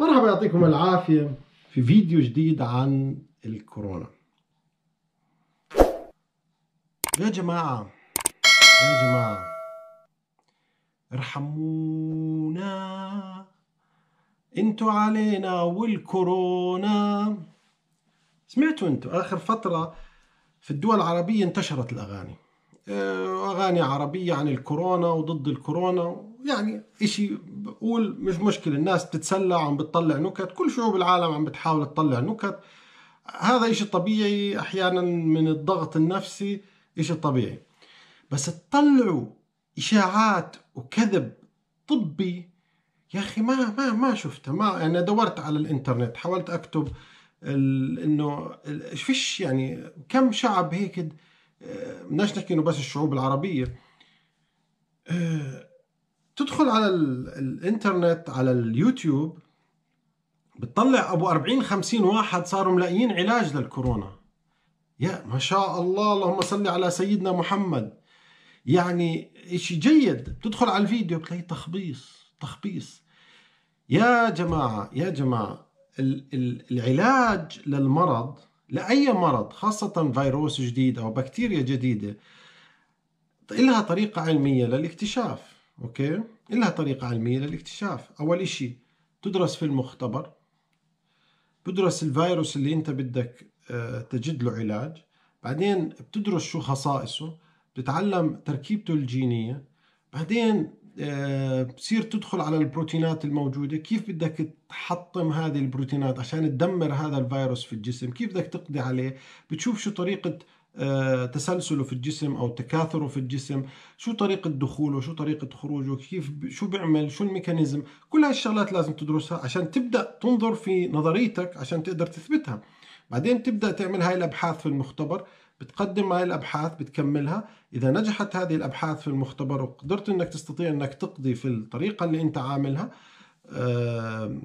مرحبا يعطيكم العافية في فيديو جديد عن الكورونا يا جماعة يا جماعة ارحمونا انتوا علينا والكورونا سمعتوا انتوا اخر فترة في الدول العربية انتشرت الاغاني آه، اغاني عربية عن الكورونا وضد الكورونا يعني إشي بقول مش مشكلة الناس بتتسلى عم بتطلع نكت كل شعوب العالم عم بتحاول تطلع نكت هذا إشي طبيعي أحيانا من الضغط النفسي إشي طبيعي بس تطلعوا إشاعات وكذب طبي يا أخي ما ما ما شفته ما أنا يعني دورت على الإنترنت حاولت أكتب انه فيش يعني كم شعب هيك آه، بدناش نحكي انه بس الشعوب العربيه أه تدخل على الانترنت على اليوتيوب بتطلع ابو 40 50 واحد صاروا ملاقيين علاج للكورونا يا ما شاء الله اللهم صل على سيدنا محمد يعني شيء جيد بتدخل على الفيديو بتلاقي تخبيص تخبيص يا جماعة يا جماعة العلاج للمرض لأي مرض خاصة فيروس جديد أو بكتيريا جديدة لها طريقة علمية للاكتشاف أوكي إلها طريقة علمية للاكتشاف أول إشي تدرس في المختبر بدرس الفيروس اللي أنت بدك آه، تجد له علاج بعدين بتدرس شو خصائصه بتتعلم تركيبته الجينية بعدين آه، بصير تدخل على البروتينات الموجودة كيف بدك تحطم هذه البروتينات عشان تدمر هذا الفيروس في الجسم كيف بدك تقضي عليه بتشوف شو طريقة آه، تسلسله في الجسم او تكاثره في الجسم شو طريقه دخوله شو طريقه خروجه كيف شو بيعمل شو الميكانيزم كل هاي الشغلات لازم تدرسها عشان تبدا تنظر في نظريتك عشان تقدر تثبتها بعدين تبدا تعمل هاي الابحاث في المختبر بتقدم هاي الابحاث بتكملها اذا نجحت هذه الابحاث في المختبر وقدرت انك تستطيع انك تقضي في الطريقه اللي انت عاملها آه،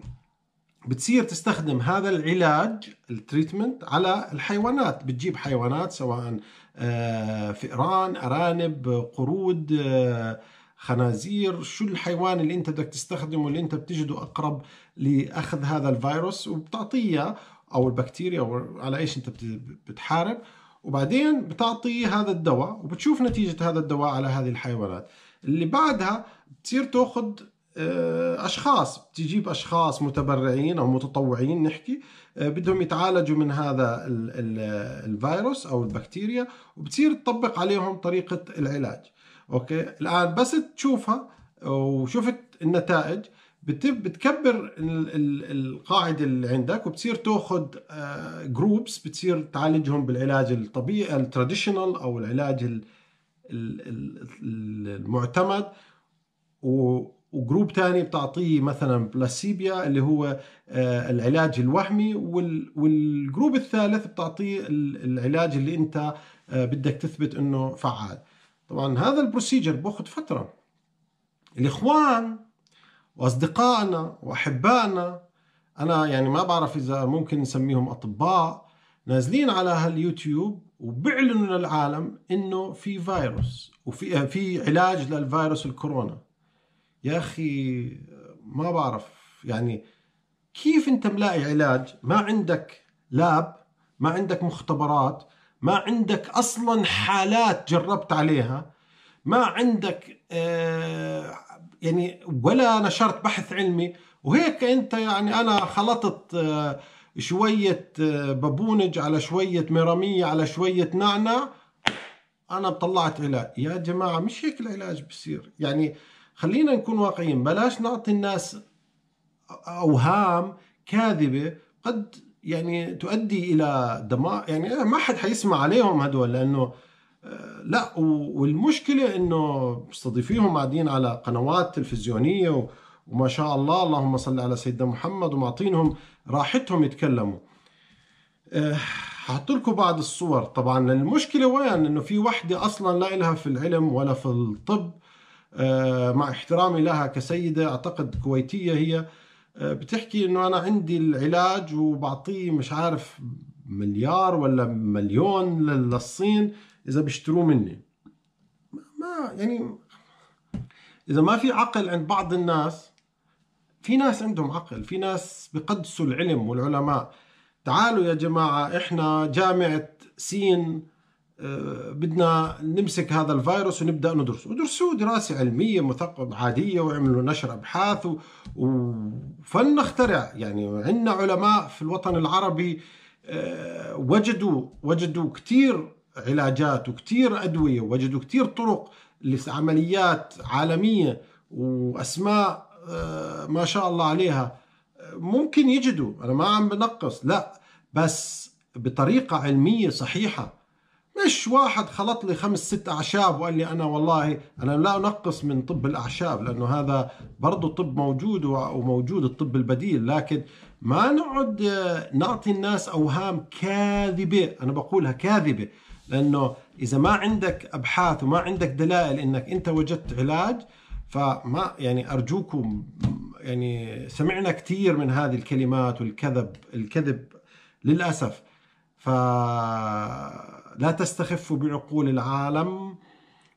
بتصير تستخدم هذا العلاج التريتمنت على الحيوانات بتجيب حيوانات سواء آه، فئران ارانب قرود آه، خنازير شو الحيوان اللي انت بدك تستخدمه اللي انت بتجده اقرب لاخذ هذا الفيروس وبتعطيه او البكتيريا او على ايش انت بتحارب وبعدين بتعطي هذا الدواء وبتشوف نتيجة هذا الدواء على هذه الحيوانات اللي بعدها بتصير تاخذ آه، اشخاص تجيب اشخاص متبرعين او متطوعين نحكي آه، بدهم يتعالجوا من هذا الفيروس او البكتيريا وبتصير تطبق عليهم طريقه العلاج اوكي الان بس تشوفها وشفت النتائج بتكبر القاعده اللي عندك وبتصير تاخذ جروبس آه، بتصير تعالجهم بالعلاج الطبيعي التراديشنال او العلاج المعتمد و وجروب تاني بتعطيه مثلا بلاسيبيا اللي هو آه، العلاج الوهمي والجروب الثالث بتعطيه العلاج اللي انت آه، بدك تثبت انه فعال طبعا هذا البروسيجر بأخذ فترة الإخوان وأصدقائنا وأحبائنا أنا يعني ما بعرف إذا ممكن نسميهم أطباء نازلين على هاليوتيوب وبيعلنوا للعالم إنه في فيروس وفي آه، في علاج للفيروس الكورونا يا اخي ما بعرف يعني كيف انت ملاقي علاج ما عندك لاب ما عندك مختبرات ما عندك اصلا حالات جربت عليها ما عندك آه يعني ولا نشرت بحث علمي وهيك انت يعني انا خلطت آه، شوية آه، بابونج على شوية ميرامية على شوية نعنع انا طلعت علاج يا جماعة مش هيك العلاج بصير يعني خلينا نكون واقعيين بلاش نعطي الناس اوهام كاذبه قد يعني تؤدي الى دمار يعني ما حد حيسمع عليهم هدول لانه آه، لا والمشكله انه مستضيفيهم قاعدين على قنوات تلفزيونيه وما شاء الله اللهم صل على سيدنا محمد ومعطينهم راحتهم يتكلموا آه، حط لكم بعض الصور طبعا المشكله وين انه في وحده اصلا لا لها في العلم ولا في الطب آه، مع احترامي لها كسيدة أعتقد كويتية هي آه، بتحكي أنه أنا عندي العلاج وبعطيه مش عارف مليار ولا مليون للصين إذا بيشتروه مني ما يعني إذا ما في عقل عند بعض الناس في ناس عندهم عقل في ناس بقدسوا العلم والعلماء تعالوا يا جماعة إحنا جامعة سين آه، بدنا نمسك هذا الفيروس ونبدا ندرسه ودرسوه دراسه علميه مثقب عاديه وعملوا نشر ابحاث وفلنخترع يعني عندنا علماء في الوطن العربي آه، وجدوا وجدوا كثير علاجات وكثير ادويه وجدوا كثير طرق لعمليات عالميه واسماء آه، ما شاء الله عليها ممكن يجدوا انا ما عم بنقص لا بس بطريقه علميه صحيحه مش واحد خلط لي خمس ست اعشاب وقال لي انا والله انا لا انقص من طب الاعشاب لانه هذا برضه طب موجود وموجود الطب البديل لكن ما نقعد نعطي الناس اوهام كاذبه انا بقولها كاذبه لانه اذا ما عندك ابحاث وما عندك دلائل انك انت وجدت علاج فما يعني ارجوكم يعني سمعنا كثير من هذه الكلمات والكذب الكذب للاسف ف لا تستخف بعقول العالم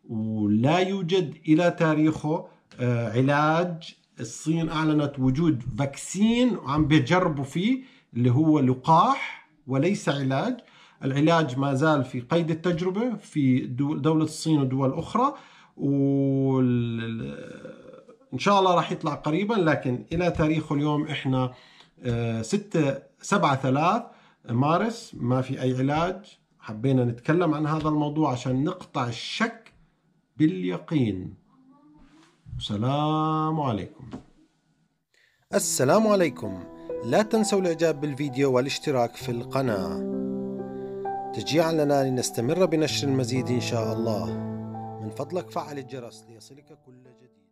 ولا يوجد إلى تاريخه آه، علاج الصين أعلنت وجود فاكسين وعم بيجربوا فيه اللي هو لقاح وليس علاج العلاج ما زال في قيد التجربة في دولة الصين ودول أخرى وإن شاء الله راح يطلع قريبا لكن إلى تاريخه اليوم إحنا 6 7 3 مارس ما في أي علاج حبينا نتكلم عن هذا الموضوع عشان نقطع الشك باليقين والسلام عليكم السلام عليكم لا تنسوا الاعجاب بالفيديو والاشتراك في القناة تشجيعا لنا لنستمر بنشر المزيد ان شاء الله من فضلك فعل الجرس ليصلك كل جديد